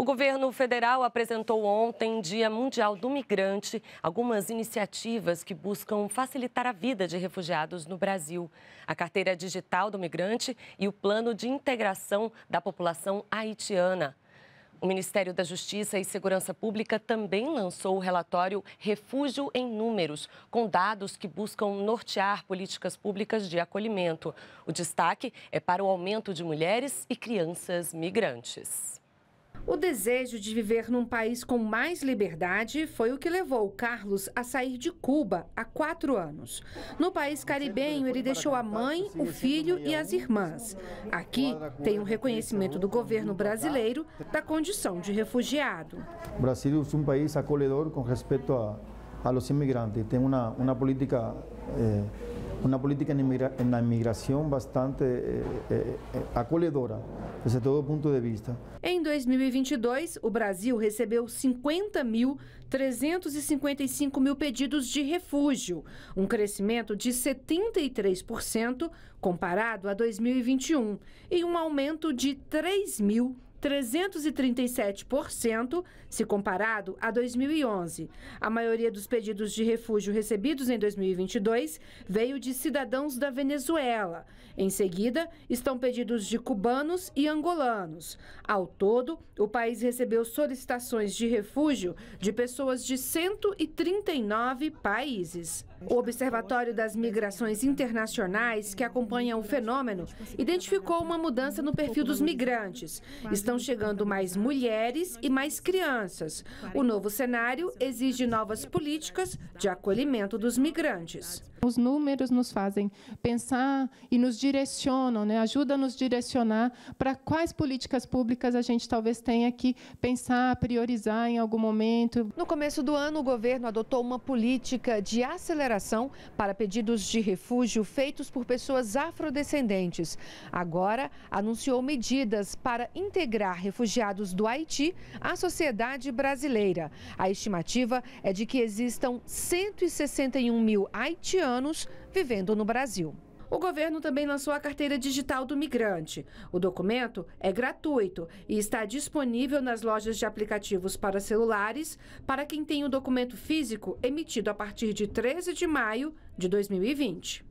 O governo federal apresentou ontem, Dia Mundial do Migrante, algumas iniciativas que buscam facilitar a vida de refugiados no Brasil. A carteira digital do migrante e o plano de integração da população haitiana. O Ministério da Justiça e Segurança Pública também lançou o relatório Refúgio em Números, com dados que buscam nortear políticas públicas de acolhimento. O destaque é para o aumento de mulheres e crianças migrantes. O desejo de viver num país com mais liberdade foi o que levou Carlos a sair de Cuba há quatro anos. No país caribenho, ele deixou a mãe, o filho e as irmãs. Aqui tem um reconhecimento do governo brasileiro da condição de refugiado. O Brasil é um país acolhedor com respeito a, a los imigrantes. Tem uma, uma política. Eh una política en la inmigración bastante eh, eh, eh, acolhedora desde todo punto de vista. Em 2022, o Brasil recebeu 50.355 mil pedidos de refúgio, um crescimento de 73% comparado a 2021 e um aumento de 3 mil 337% se comparado a 2011. A maioria dos pedidos de refúgio recebidos em 2022 veio de cidadãos da Venezuela. Em seguida, estão pedidos de cubanos e angolanos. Ao todo, o país recebeu solicitações de refúgio de pessoas de 139 países. O Observatório das Migrações Internacionais, que acompanha o fenômeno, identificou uma mudança no perfil dos migrantes. Estão Estão chegando mais mulheres e mais crianças. O novo cenário exige novas políticas de acolhimento dos migrantes. Os números nos fazem pensar e nos direcionam, né? ajuda a nos direcionar para quais políticas públicas a gente talvez tenha que pensar, priorizar em algum momento. No começo do ano, o governo adotou uma política de aceleração para pedidos de refúgio feitos por pessoas afrodescendentes. Agora, anunciou medidas para integrar refugiados do Haiti à sociedade brasileira. A estimativa é de que existam 161 mil haitianos anos vivendo no Brasil. O governo também lançou a carteira digital do migrante. O documento é gratuito e está disponível nas lojas de aplicativos para celulares para quem tem o documento físico emitido a partir de 13 de maio de 2020.